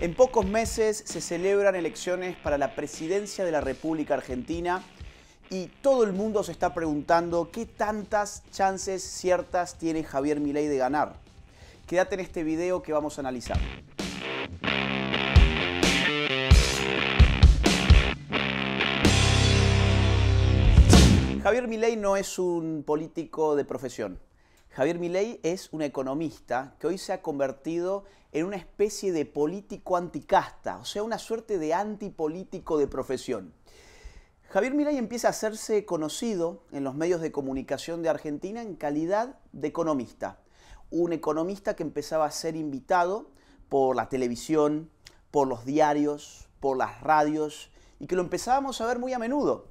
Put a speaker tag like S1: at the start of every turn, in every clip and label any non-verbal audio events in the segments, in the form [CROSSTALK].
S1: En pocos meses se celebran elecciones para la presidencia de la República Argentina y todo el mundo se está preguntando qué tantas chances ciertas tiene Javier Milei de ganar. Quédate en este video que vamos a analizar. Javier Milei no es un político de profesión. Javier Milei es un economista que hoy se ha convertido en una especie de político anticasta, o sea, una suerte de antipolítico de profesión. Javier Milei empieza a hacerse conocido en los medios de comunicación de Argentina en calidad de economista. Un economista que empezaba a ser invitado por la televisión, por los diarios, por las radios, y que lo empezábamos a ver muy a menudo,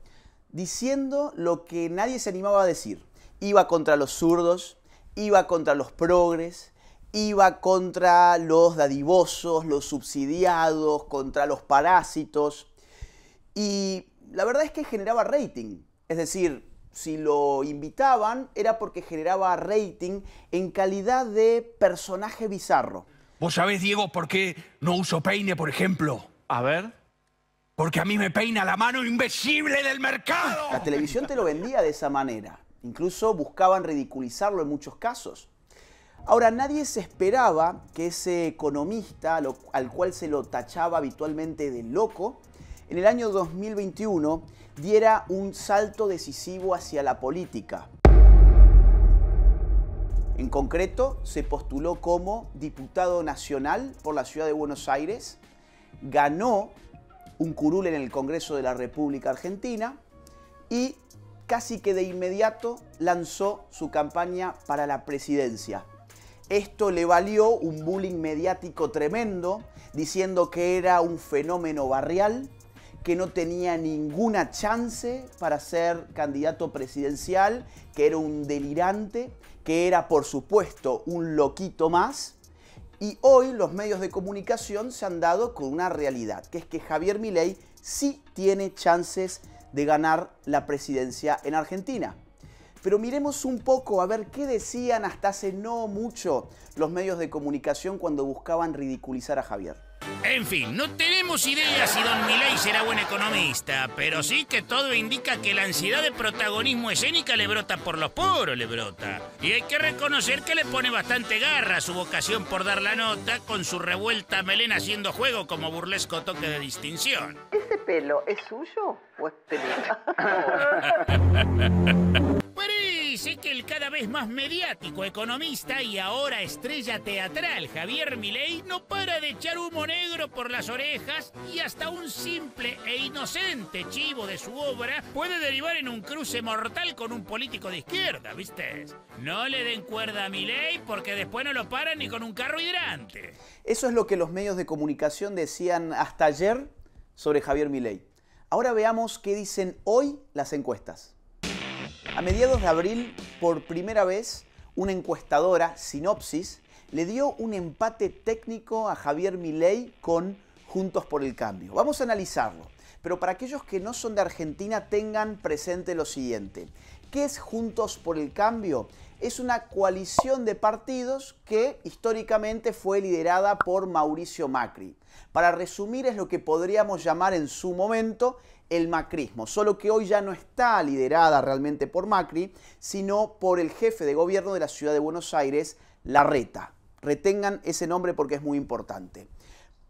S1: diciendo lo que nadie se animaba a decir. Iba contra los zurdos, iba contra los progres, iba contra los dadivosos, los subsidiados, contra los parásitos. Y la verdad es que generaba rating. Es decir, si lo invitaban era porque generaba rating en calidad de personaje bizarro. ¿Vos sabés, Diego, por qué no uso peine, por ejemplo? A ver. Porque a mí me peina la mano invisible del mercado. La televisión te lo vendía de esa manera. Incluso buscaban ridiculizarlo en muchos casos. Ahora, nadie se esperaba que ese economista, al cual se lo tachaba habitualmente de loco, en el año 2021 diera un salto decisivo hacia la política. En concreto, se postuló como diputado nacional por la ciudad de Buenos Aires, ganó un curul en el Congreso de la República Argentina y casi que de inmediato lanzó su campaña para la presidencia. Esto le valió un bullying mediático tremendo, diciendo que era un fenómeno barrial, que no tenía ninguna chance para ser candidato presidencial, que era un delirante, que era por supuesto un loquito más. Y hoy los medios de comunicación se han dado con una realidad, que es que Javier Milei sí tiene chances de ganar la presidencia en Argentina. Pero miremos un poco a ver qué decían hasta hace no mucho los medios de comunicación cuando buscaban ridiculizar a Javier. En fin, no tenemos idea si Don Milei será buen economista, pero sí que todo indica que la ansiedad de protagonismo escénica le brota por los poros, le brota. Y hay que reconocer que le pone bastante garra a su vocación por dar la nota, con su revuelta melena haciendo juego como burlesco toque de distinción. ¿Ese pelo es suyo o es pelota? [LAUGHS] Dice que el cada vez más mediático economista y ahora estrella teatral Javier Milei no para de echar humo negro por las orejas y hasta un simple e inocente chivo de su obra puede derivar en un cruce mortal con un político de izquierda, ¿viste? No le den cuerda a Milei porque después no lo paran ni con un carro hidrante. Eso es lo que los medios de comunicación decían hasta ayer sobre Javier Milei. Ahora veamos qué dicen hoy las encuestas. A mediados de abril, por primera vez, una encuestadora, Sinopsis, le dio un empate técnico a Javier Milei con Juntos por el Cambio. Vamos a analizarlo. Pero para aquellos que no son de Argentina, tengan presente lo siguiente. ¿Qué es Juntos por el Cambio? Es una coalición de partidos que históricamente fue liderada por Mauricio Macri. Para resumir, es lo que podríamos llamar en su momento el macrismo, solo que hoy ya no está liderada realmente por Macri, sino por el jefe de gobierno de la ciudad de Buenos Aires, Larreta. Retengan ese nombre porque es muy importante.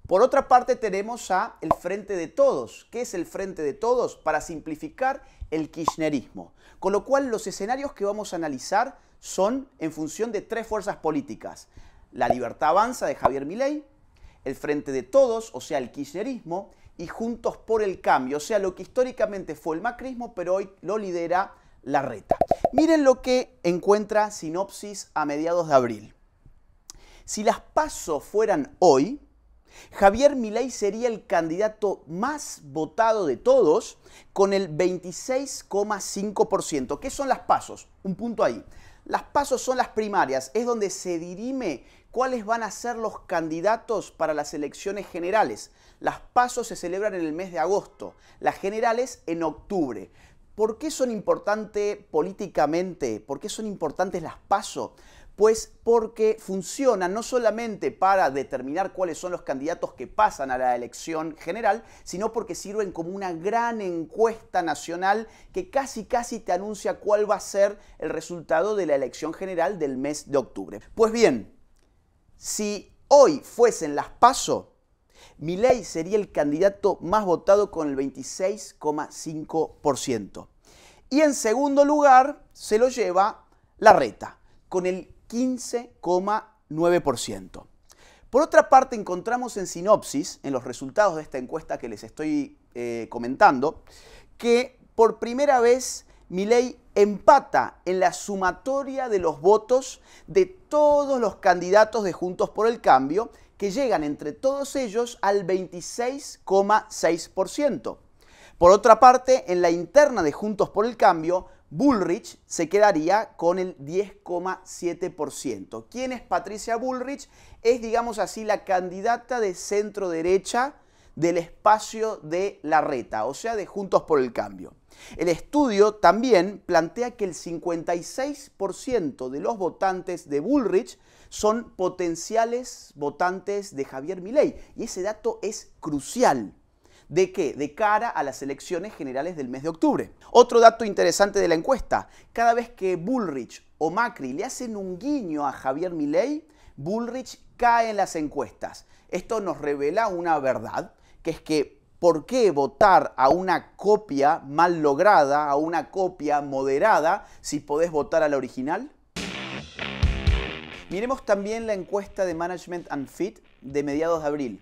S1: Por otra parte tenemos a el Frente de Todos. ¿Qué es el Frente de Todos? Para simplificar, el kirchnerismo. Con lo cual los escenarios que vamos a analizar son en función de tres fuerzas políticas. La Libertad Avanza de Javier Milei, el Frente de Todos, o sea, el kirchnerismo, y Juntos por el Cambio, o sea, lo que históricamente fue el macrismo, pero hoy lo lidera la reta. Miren lo que encuentra Sinopsis a mediados de abril. Si las pasos fueran hoy, Javier Milei sería el candidato más votado de todos con el 26,5%. ¿Qué son las pasos? Un punto ahí. Las pasos son las primarias, es donde se dirime cuáles van a ser los candidatos para las elecciones generales. Las pasos se celebran en el mes de agosto, las generales en octubre. ¿Por qué son importantes políticamente? ¿Por qué son importantes las pasos? Pues porque funcionan no solamente para determinar cuáles son los candidatos que pasan a la elección general, sino porque sirven como una gran encuesta nacional que casi casi te anuncia cuál va a ser el resultado de la elección general del mes de octubre. Pues bien, si hoy fuesen las pasos Milei sería el candidato más votado con el 26,5%. Y en segundo lugar se lo lleva la reta, con el 15,9%. Por otra parte, encontramos en sinopsis, en los resultados de esta encuesta que les estoy eh, comentando, que por primera vez Milei empata en la sumatoria de los votos de todos los candidatos de Juntos por el Cambio que llegan entre todos ellos al 26,6%. Por otra parte, en la interna de Juntos por el Cambio, Bullrich se quedaría con el 10,7%. ¿Quién es Patricia Bullrich? Es, digamos así, la candidata de centro derecha del espacio de la reta, o sea, de Juntos por el Cambio. El estudio también plantea que el 56% de los votantes de Bullrich son potenciales votantes de Javier Milei, y ese dato es crucial. ¿De qué? De cara a las elecciones generales del mes de octubre. Otro dato interesante de la encuesta, cada vez que Bullrich o Macri le hacen un guiño a Javier Milei, Bullrich cae en las encuestas. Esto nos revela una verdad que es que ¿por qué votar a una copia mal lograda, a una copia moderada, si podés votar a la original? Miremos también la encuesta de Management and Fit de mediados de abril.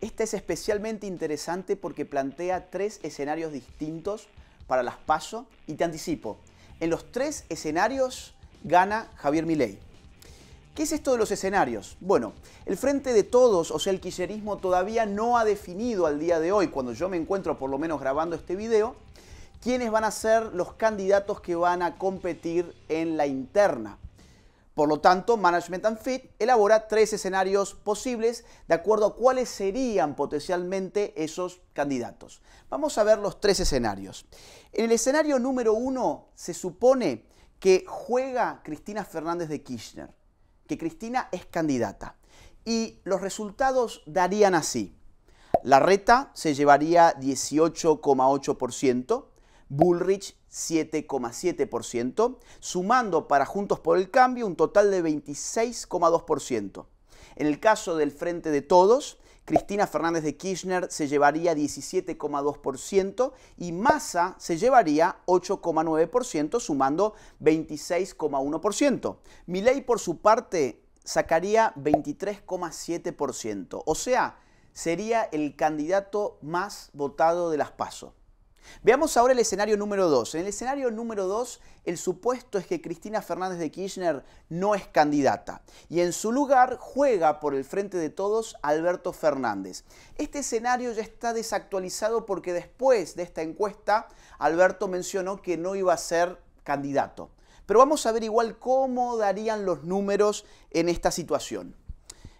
S1: Esta es especialmente interesante porque plantea tres escenarios distintos para las PASO y te anticipo, en los tres escenarios gana Javier Milei. ¿Qué es esto de los escenarios? Bueno, el Frente de Todos, o sea, el kirchnerismo todavía no ha definido al día de hoy, cuando yo me encuentro por lo menos grabando este video, quiénes van a ser los candidatos que van a competir en la interna. Por lo tanto, Management and Fit elabora tres escenarios posibles de acuerdo a cuáles serían potencialmente esos candidatos. Vamos a ver los tres escenarios. En el escenario número uno se supone que juega Cristina Fernández de Kirchner que Cristina es candidata. Y los resultados darían así. La reta se llevaría 18,8%, Bullrich 7,7%, sumando para Juntos por el Cambio un total de 26,2%. En el caso del Frente de Todos, Cristina Fernández de Kirchner se llevaría 17,2% y Massa se llevaría 8,9%, sumando 26,1%. Milei, por su parte, sacaría 23,7%, o sea, sería el candidato más votado de las PASO. Veamos ahora el escenario número 2. En el escenario número 2, el supuesto es que Cristina Fernández de Kirchner no es candidata y en su lugar juega por el frente de todos Alberto Fernández. Este escenario ya está desactualizado porque después de esta encuesta, Alberto mencionó que no iba a ser candidato. Pero vamos a ver igual cómo darían los números en esta situación.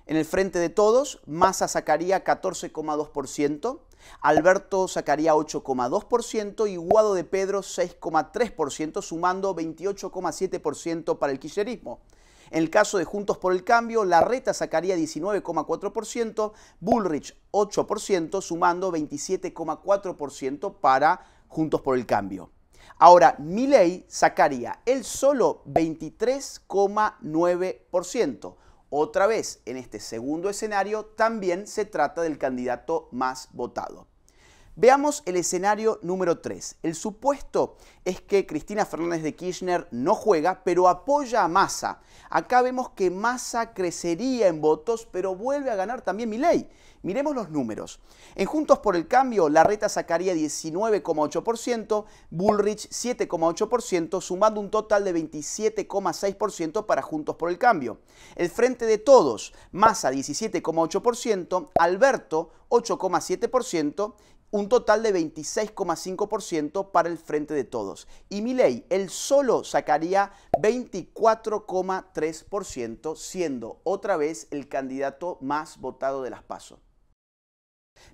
S1: En el frente de todos, Massa sacaría 14,2%. Alberto sacaría 8,2% y Guado de Pedro 6,3%, sumando 28,7% para el Quillerismo. En el caso de Juntos por el Cambio, Larreta sacaría 19,4%, Bullrich 8%, sumando 27,4% para Juntos por el Cambio. Ahora, Miley sacaría el solo 23,9%. Otra vez, en este segundo escenario también se trata del candidato más votado. Veamos el escenario número 3. El supuesto es que Cristina Fernández de Kirchner no juega, pero apoya a Massa. Acá vemos que Massa crecería en votos, pero vuelve a ganar también Milei. Miremos los números. En Juntos por el Cambio, Larreta sacaría 19,8%, Bullrich 7,8%, sumando un total de 27,6% para Juntos por el Cambio. El Frente de Todos, Massa 17,8%, Alberto 8,7% un total de 26,5% para el Frente de Todos. Y Milei, él solo sacaría 24,3%, siendo otra vez el candidato más votado de las PASO.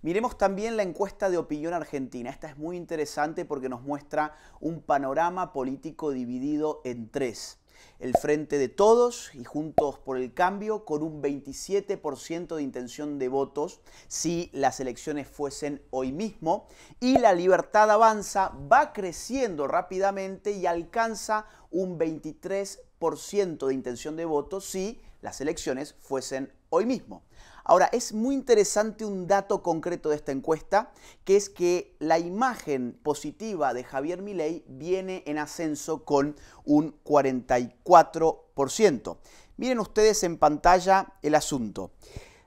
S1: Miremos también la encuesta de opinión argentina. Esta es muy interesante porque nos muestra un panorama político dividido en tres el Frente de Todos y Juntos por el Cambio con un 27% de intención de votos si las elecciones fuesen hoy mismo. Y la Libertad Avanza va creciendo rápidamente y alcanza un 23% de intención de votos si las elecciones fuesen hoy mismo. Ahora, es muy interesante un dato concreto de esta encuesta, que es que la imagen positiva de Javier Milei viene en ascenso con un 44%. Miren ustedes en pantalla el asunto.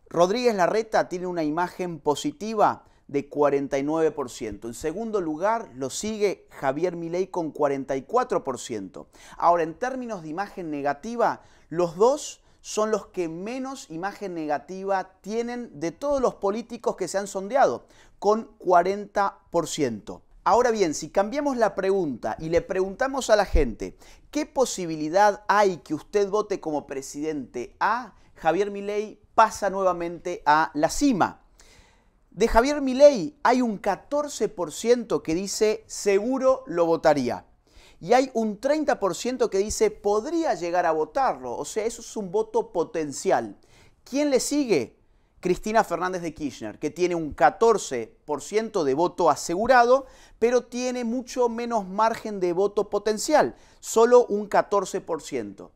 S1: Rodríguez Larreta tiene una imagen positiva de 49%. En segundo lugar lo sigue Javier Milei con 44%. Ahora, en términos de imagen negativa, los dos son los que menos imagen negativa tienen de todos los políticos que se han sondeado, con 40%. Ahora bien, si cambiamos la pregunta y le preguntamos a la gente, ¿qué posibilidad hay que usted vote como presidente A? Javier Milei pasa nuevamente a la cima. De Javier Milei hay un 14% que dice seguro lo votaría y hay un 30% que dice podría llegar a votarlo. O sea, eso es un voto potencial. ¿Quién le sigue? Cristina Fernández de Kirchner, que tiene un 14% de voto asegurado, pero tiene mucho menos margen de voto potencial, solo un 14%.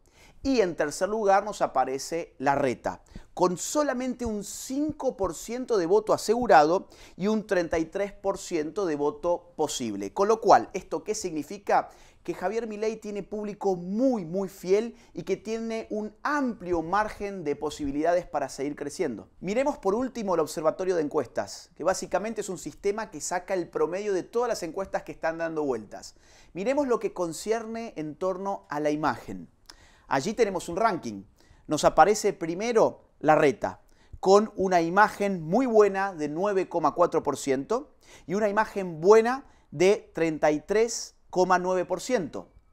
S1: Y en tercer lugar nos aparece la reta, con solamente un 5% de voto asegurado y un 33% de voto posible. Con lo cual, ¿esto qué significa? que Javier Milei tiene público muy, muy fiel y que tiene un amplio margen de posibilidades para seguir creciendo. Miremos por último el observatorio de encuestas, que básicamente es un sistema que saca el promedio de todas las encuestas que están dando vueltas. Miremos lo que concierne en torno a la imagen. Allí tenemos un ranking. Nos aparece primero la reta, con una imagen muy buena de 9,4% y una imagen buena de 33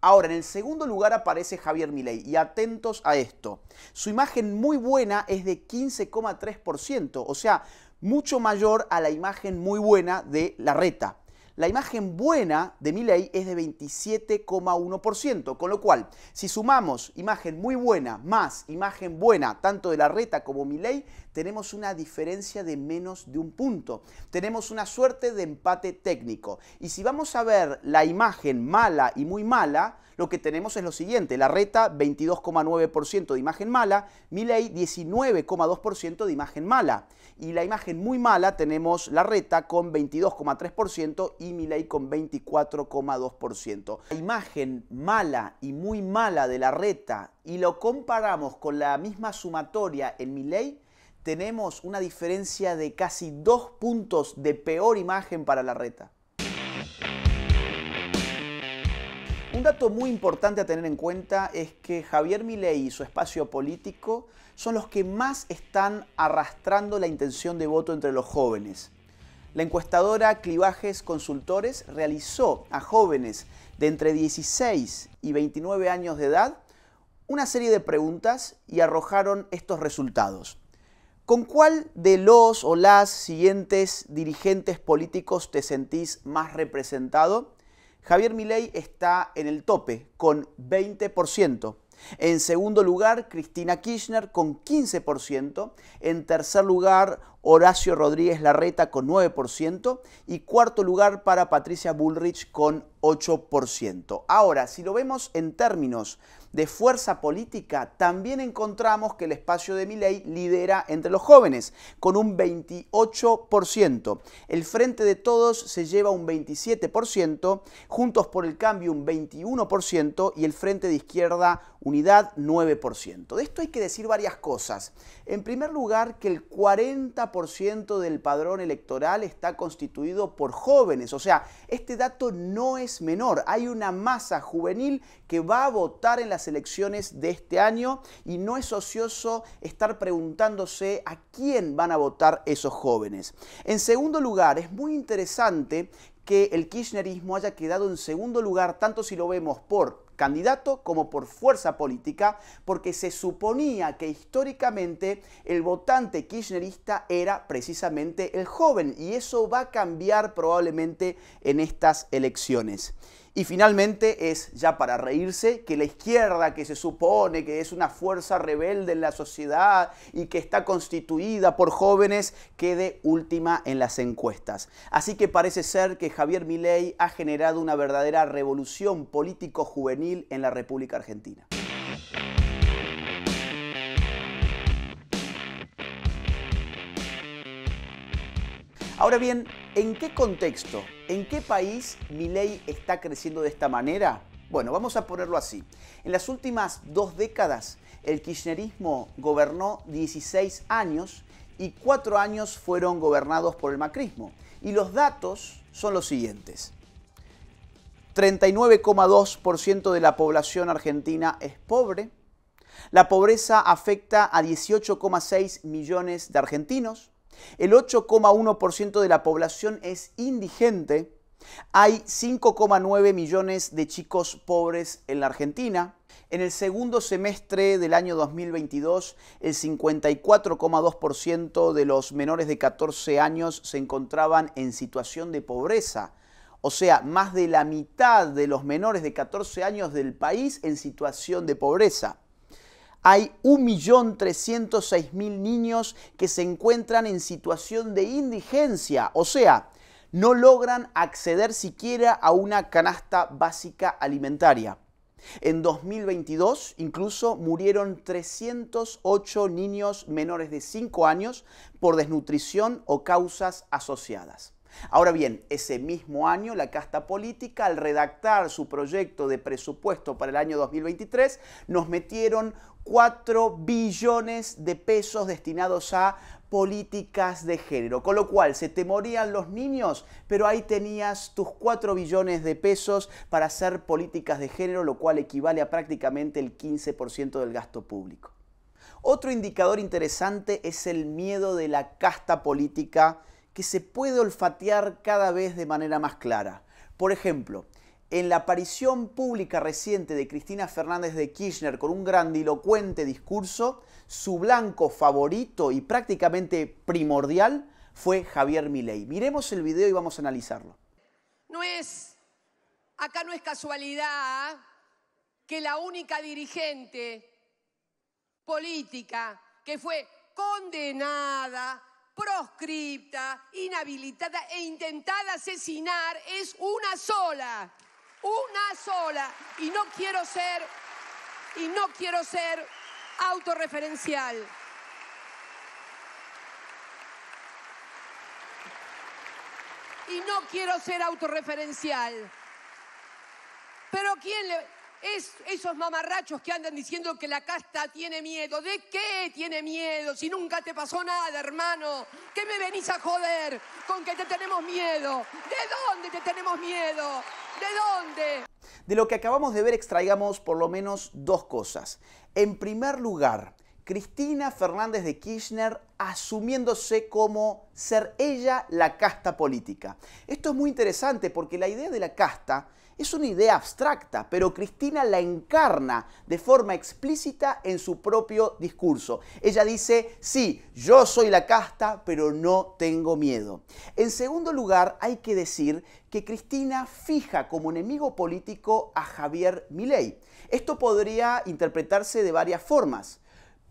S1: Ahora, en el segundo lugar aparece Javier Milei y atentos a esto. Su imagen muy buena es de 15,3%, o sea, mucho mayor a la imagen muy buena de reta la imagen buena de Milley es de 27,1%, con lo cual, si sumamos imagen muy buena más imagen buena, tanto de la reta como Milley, tenemos una diferencia de menos de un punto. Tenemos una suerte de empate técnico. Y si vamos a ver la imagen mala y muy mala, lo que tenemos es lo siguiente, la reta 22,9% de imagen mala, Milley, 19,2% de imagen mala. Y la imagen muy mala tenemos la reta con 22,3% y Milei con 24,2%. La imagen mala y muy mala de la reta y lo comparamos con la misma sumatoria en Milei, tenemos una diferencia de casi dos puntos de peor imagen para la reta. Un dato muy importante a tener en cuenta es que Javier Milei y su espacio político son los que más están arrastrando la intención de voto entre los jóvenes. La encuestadora Clivajes Consultores realizó a jóvenes de entre 16 y 29 años de edad una serie de preguntas y arrojaron estos resultados. ¿Con cuál de los o las siguientes dirigentes políticos te sentís más representado? Javier Milei está en el tope con 20%. En segundo lugar, Cristina Kirchner con 15%. En tercer lugar, Horacio Rodríguez Larreta con 9% y cuarto lugar para Patricia Bullrich con 8%. Ahora, si lo vemos en términos de fuerza política, también encontramos que el espacio de Miley lidera entre los jóvenes, con un 28%. El Frente de Todos se lleva un 27%, Juntos por el Cambio un 21% y el Frente de Izquierda Unidad 9%. De esto hay que decir varias cosas. En primer lugar, que el 40% del padrón electoral está constituido por jóvenes. O sea, este dato no es menor. Hay una masa juvenil que va a votar en las elecciones de este año y no es ocioso estar preguntándose a quién van a votar esos jóvenes. En segundo lugar, es muy interesante que el kirchnerismo haya quedado en segundo lugar, tanto si lo vemos por candidato como por fuerza política, porque se suponía que históricamente el votante kirchnerista era precisamente el joven y eso va a cambiar probablemente en estas elecciones. Y finalmente es ya para reírse que la izquierda, que se supone que es una fuerza rebelde en la sociedad y que está constituida por jóvenes, quede última en las encuestas. Así que parece ser que Javier Milei ha generado una verdadera revolución político-juvenil en la República Argentina. Ahora bien, ¿en qué contexto, en qué país Milei está creciendo de esta manera? Bueno, vamos a ponerlo así. En las últimas dos décadas, el kirchnerismo gobernó 16 años y cuatro años fueron gobernados por el macrismo. Y los datos son los siguientes. 39,2% de la población argentina es pobre. La pobreza afecta a 18,6 millones de argentinos el 8,1% de la población es indigente, hay 5,9 millones de chicos pobres en la Argentina. En el segundo semestre del año 2022, el 54,2% de los menores de 14 años se encontraban en situación de pobreza. O sea, más de la mitad de los menores de 14 años del país en situación de pobreza hay 1.306.000 niños que se encuentran en situación de indigencia, o sea, no logran acceder siquiera a una canasta básica alimentaria. En 2022 incluso murieron 308 niños menores de 5 años por desnutrición o causas asociadas. Ahora bien, ese mismo año la casta política, al redactar su proyecto de presupuesto para el año 2023, nos metieron 4 billones de pesos destinados a políticas de género. Con lo cual, se temorían los niños, pero ahí tenías tus 4 billones de pesos para hacer políticas de género, lo cual equivale a prácticamente el 15% del gasto público. Otro indicador interesante es el miedo de la casta política que se puede olfatear cada vez de manera más clara. Por ejemplo, en la aparición pública reciente de Cristina Fernández de Kirchner con un grandilocuente discurso, su blanco favorito y prácticamente primordial fue Javier Milei. Miremos el video y vamos a analizarlo. No es, acá no es casualidad que la única dirigente política que fue condenada proscripta, inhabilitada e intentada asesinar es una sola, una sola. Y no quiero ser, y no quiero ser autorreferencial. Y no quiero ser autorreferencial. Pero ¿quién le... Es esos mamarrachos que andan diciendo que la casta tiene miedo. ¿De qué tiene miedo? Si nunca te pasó nada, hermano. ¿Qué me venís a joder con que te tenemos miedo? ¿De dónde te tenemos miedo? ¿De dónde? De lo que acabamos de ver extraigamos por lo menos dos cosas. En primer lugar, Cristina Fernández de Kirchner asumiéndose como ser ella la casta política. Esto es muy interesante porque la idea de la casta es una idea abstracta, pero Cristina la encarna de forma explícita en su propio discurso. Ella dice, sí, yo soy la casta, pero no tengo miedo. En segundo lugar, hay que decir que Cristina fija como enemigo político a Javier Milei. Esto podría interpretarse de varias formas.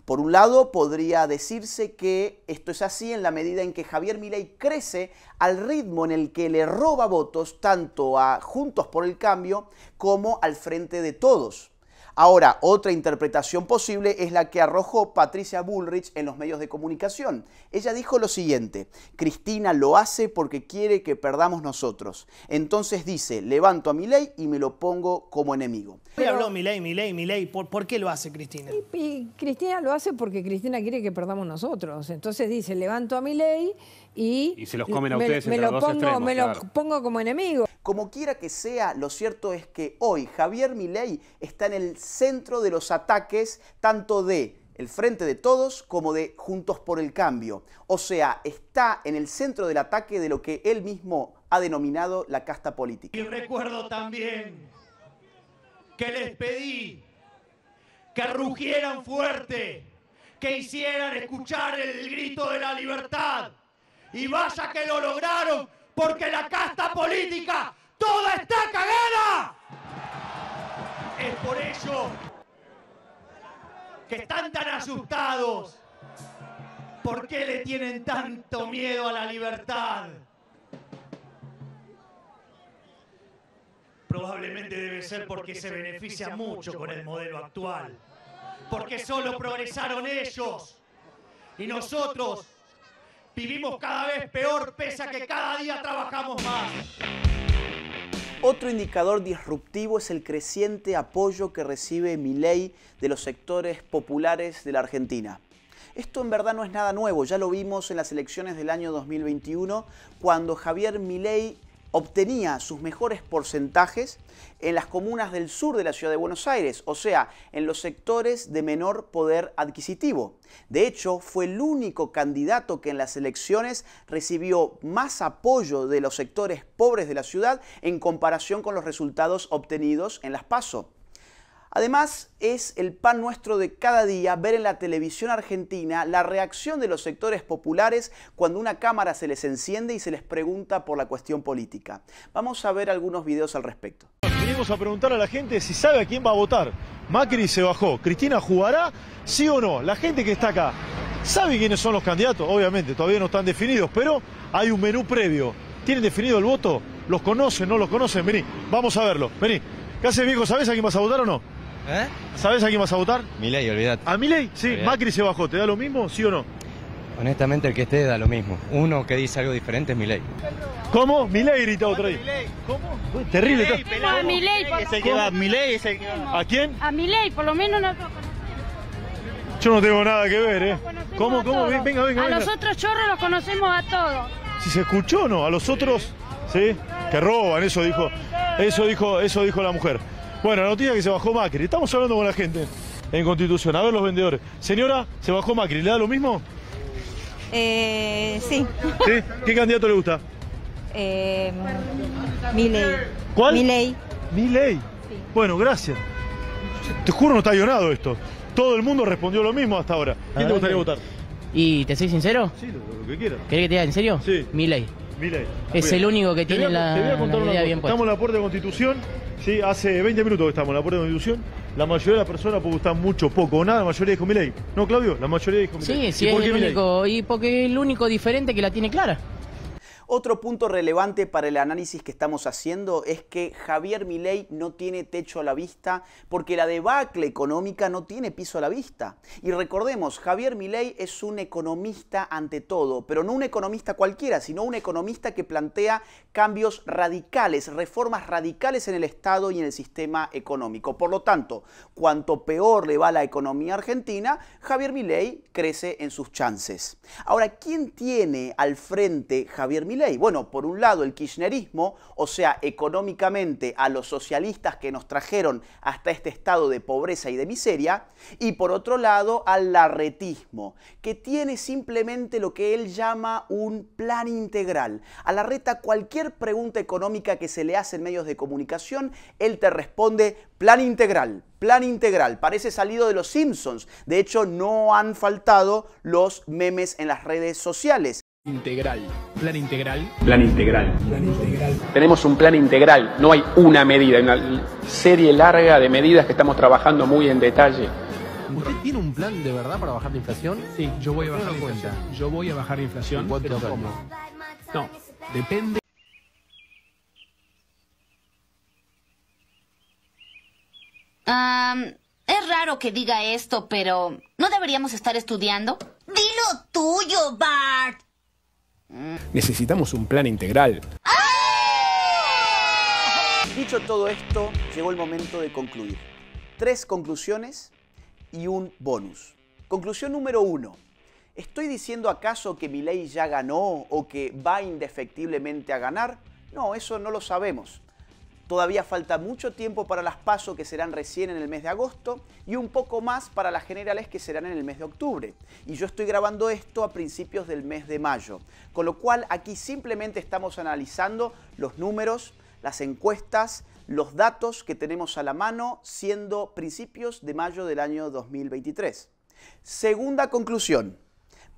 S1: Por un lado, podría decirse que esto es así en la medida en que Javier Milei crece al ritmo en el que le roba votos tanto a Juntos por el Cambio como al Frente de Todos. Ahora, otra interpretación posible es la que arrojó Patricia Bullrich en los medios de comunicación. Ella dijo lo siguiente, Cristina lo hace porque quiere que perdamos nosotros. Entonces dice, levanto a mi ley y me lo pongo como enemigo. Pero... habló mi ley, mi ley, mi ley, ¿Por, qué lo hace Cristina? Cristina lo hace porque Cristina quiere que perdamos nosotros. Entonces dice, levanto a mi ley y... se los comen a ustedes. Me, los lo pongo, me pongo como enemigo. Como quiera que sea, lo cierto es que hoy Javier Milei está en el centro de los ataques tanto de el Frente de Todos como de Juntos por el Cambio. O sea, está en el centro del ataque de lo que él mismo ha denominado la casta política. Y recuerdo también que les pedí que rugieran fuerte, que hicieran escuchar el grito de la libertad. Y vaya que lo lograron, porque la casta política toda está cagada. Es por ello que están tan asustados. ¿Por qué le tienen tanto miedo a la libertad?
S2: Probablemente debe ser porque se beneficia mucho con el modelo actual. Porque solo progresaron ellos. Y nosotros Vivimos cada vez peor pese a que cada día trabajamos más.
S1: Otro indicador disruptivo es el creciente apoyo que recibe Milei de los sectores populares de la Argentina. Esto en verdad no es nada nuevo, ya lo vimos en las elecciones del año 2021, cuando Javier Milei obtenía sus mejores porcentajes en las comunas del sur de la ciudad de Buenos Aires, o sea, en los sectores de menor poder adquisitivo. De hecho, fue el único candidato que en las elecciones recibió más apoyo de los sectores pobres de la ciudad en comparación con los resultados obtenidos en las PASO. Además, es el pan nuestro de cada día ver en la televisión argentina la reacción de los sectores populares cuando una cámara se les enciende y se les pregunta por la cuestión política. Vamos a ver algunos videos al respecto. Venimos a preguntar a la gente si sabe a quién va a votar. Macri se bajó. ¿Cristina jugará? ¿Sí o no? La
S2: gente que está acá, ¿sabe quiénes son los candidatos? Obviamente, todavía no están definidos, pero hay un menú previo. ¿Tienen definido el voto? ¿Los conocen? ¿No los conocen? Vení, vamos a verlo. Vení. ¿Qué haces, viejo? ¿Sabes a quién vas a votar o no? ¿Eh? ¿Sabes a quién vas a votar? Milei, olvidate. ¿A Milei? Sí, Macri se bajó. ¿Te da lo mismo, sí o no? Honestamente, el que esté da lo mismo. Uno que dice algo diferente es Milei. ¿Cómo? Milei grita otro vez ¿Cómo? terrible. a por... ¿A quién?
S1: A Milei, por lo menos lo conocemos.
S2: Yo no tengo nada que ver, ¿eh? ¿Cómo, cómo? Venga, venga, A los
S1: otros chorros los conocemos a todos.
S2: Si se escuchó o no, a los otros, ¿sí? Que roban, eso dijo. Eso dijo, eso dijo la mujer. Bueno, la noticia es que se bajó Macri. Estamos hablando con la gente en Constitución. A ver los vendedores. Señora, ¿se bajó Macri? ¿Le da lo mismo? Eh, sí. ¿Qué candidato le gusta? Eh, ley. ¿Cuál? ley. Mi Sí. Bueno, gracias. Te juro no está ayonado esto. Todo el mundo respondió lo mismo hasta
S1: ahora. ¿Quién te gustaría votar? ¿Y te soy sincero? Sí, lo, que quieras. ¿Querés que te diga en serio? Sí. Mi ley.
S2: Es el único que tiene la, te la bien puesta. Estamos en la puerta de Constitución. Sí, hace 20 minutos que estamos en la puerta de Constitución. La mayoría de las personas puede gustar mucho, poco o nada. La mayoría dijo ley. No, Claudio, la mayoría
S1: dijo Miley. Sí, sí, ¿Y por qué porque es el único diferente que la tiene clara. Otro punto relevante para el análisis que estamos haciendo es que Javier Milei no tiene techo a la vista porque la debacle económica no tiene piso a la vista. Y recordemos, Javier Milei es un economista ante todo, pero no un economista cualquiera, sino un economista que plantea cambios radicales, reformas radicales en el Estado y en el sistema económico. Por lo tanto, cuanto peor le va la economía argentina, Javier Milei crece en sus chances. Ahora, ¿quién tiene al frente Javier Milei? Bueno, por un lado el kirchnerismo, o sea, económicamente a los socialistas que nos trajeron hasta este estado de pobreza y de miseria, y por otro lado al larretismo, que tiene simplemente lo que él llama un plan integral. A la reta cualquier pregunta económica que se le hace en medios de comunicación, él te responde plan integral, plan integral. Parece salido de los Simpsons. De hecho, no han faltado los memes en las redes sociales Integral. Plan integral. Plan integral. Plan integral. Tenemos un plan integral. No hay una medida, hay una serie larga de medidas que estamos trabajando muy en detalle. ¿Usted tiene un plan de verdad para bajar la inflación? Sí, yo voy a bajar la inflación. Yo voy a bajar la inflación. ¿Cuánto pero ¿cómo? No, depende. es raro que diga esto, pero ¿no deberíamos estar estudiando? ¡Dilo tuyo, Bart! Necesitamos un plan integral. ¡Ah! Dicho todo esto, llegó el momento de concluir. Tres conclusiones y un bonus. Conclusión número uno. ¿Estoy diciendo acaso que mi ley ya ganó o que va indefectiblemente a ganar? No, eso no lo sabemos. Todavía falta mucho tiempo para las PASO que serán recién en el mes de agosto y un poco más para las generales que serán en el mes de octubre. Y yo estoy grabando esto a principios del mes de mayo, con lo cual aquí simplemente estamos analizando los números, las encuestas, los datos que tenemos a la mano siendo principios de mayo del año 2023. Segunda conclusión.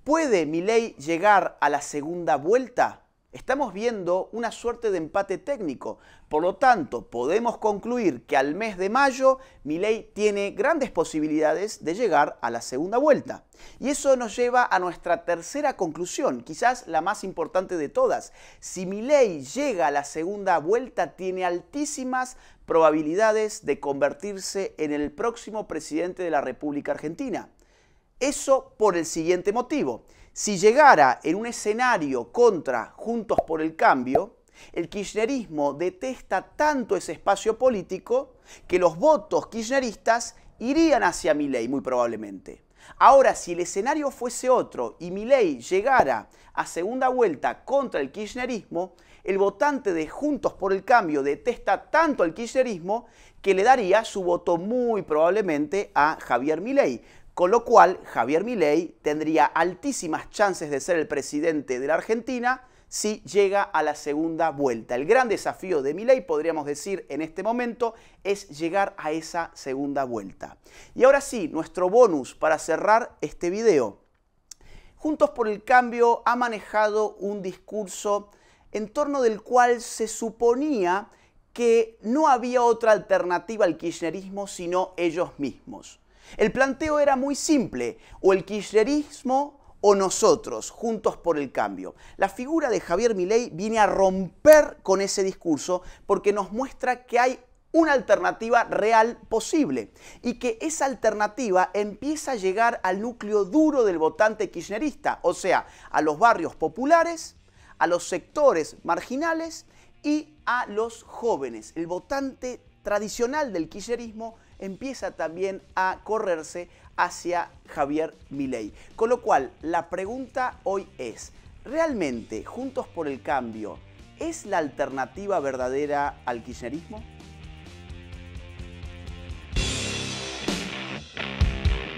S1: ¿Puede mi ley llegar a la segunda vuelta? Estamos viendo una suerte de empate técnico. Por lo tanto, podemos concluir que al mes de mayo Milei tiene grandes posibilidades de llegar a la segunda vuelta. Y eso nos lleva a nuestra tercera conclusión, quizás la más importante de todas. Si Milei llega a la segunda vuelta, tiene altísimas probabilidades de convertirse en el próximo presidente de la República Argentina. Eso por el siguiente motivo. Si llegara en un escenario contra Juntos por el Cambio, el kirchnerismo detesta tanto ese espacio político que los votos kirchneristas irían hacia Milei muy probablemente. Ahora, si el escenario fuese otro y Milei llegara a segunda vuelta contra el kirchnerismo, el votante de Juntos por el Cambio detesta tanto al kirchnerismo que le daría su voto muy probablemente a Javier Milei con lo cual Javier Milei tendría altísimas chances de ser el presidente de la Argentina si llega a la segunda vuelta. El gran desafío de Milei, podríamos decir en este momento, es llegar a esa segunda vuelta. Y ahora sí, nuestro bonus para cerrar este video. Juntos por el Cambio ha manejado un discurso en torno del cual se suponía que no había otra alternativa al kirchnerismo sino ellos mismos. El planteo era muy simple, o el kirchnerismo o nosotros, juntos por el cambio. La figura de Javier Milei viene a romper con ese discurso porque nos muestra que hay una alternativa real posible y que esa alternativa empieza a llegar al núcleo duro del votante kirchnerista, o sea, a los barrios populares, a los sectores marginales y a los jóvenes. El votante tradicional del kirchnerismo empieza también a correrse hacia Javier Milei. Con lo cual, la pregunta hoy es, ¿realmente Juntos por el Cambio es la alternativa verdadera al kirchnerismo?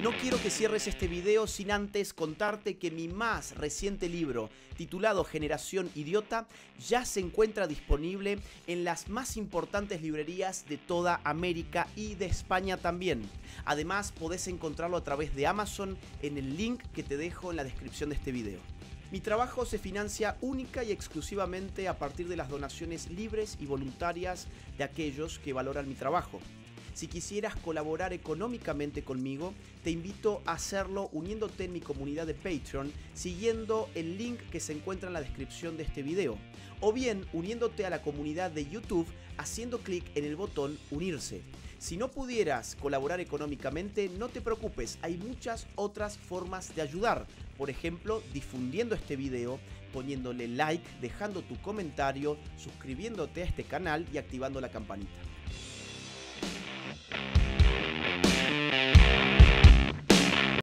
S1: No quiero que cierres este video sin antes contarte que mi más reciente libro, titulado Generación Idiota, ya se encuentra disponible en las más importantes librerías de toda América y de España también. Además, podés encontrarlo a través de Amazon en el link que te dejo en la descripción de este video. Mi trabajo se financia única y exclusivamente a partir de las donaciones libres y voluntarias de aquellos que valoran mi trabajo. Si quisieras colaborar económicamente conmigo, te invito a hacerlo uniéndote en mi comunidad de Patreon, siguiendo el link que se encuentra en la descripción de este video, o bien uniéndote a la comunidad de YouTube haciendo clic en el botón unirse. Si no pudieras colaborar económicamente, no te preocupes, hay muchas otras formas de ayudar. Por ejemplo, difundiendo este video, poniéndole like, dejando tu comentario, suscribiéndote a este canal y activando la campanita. Thank you.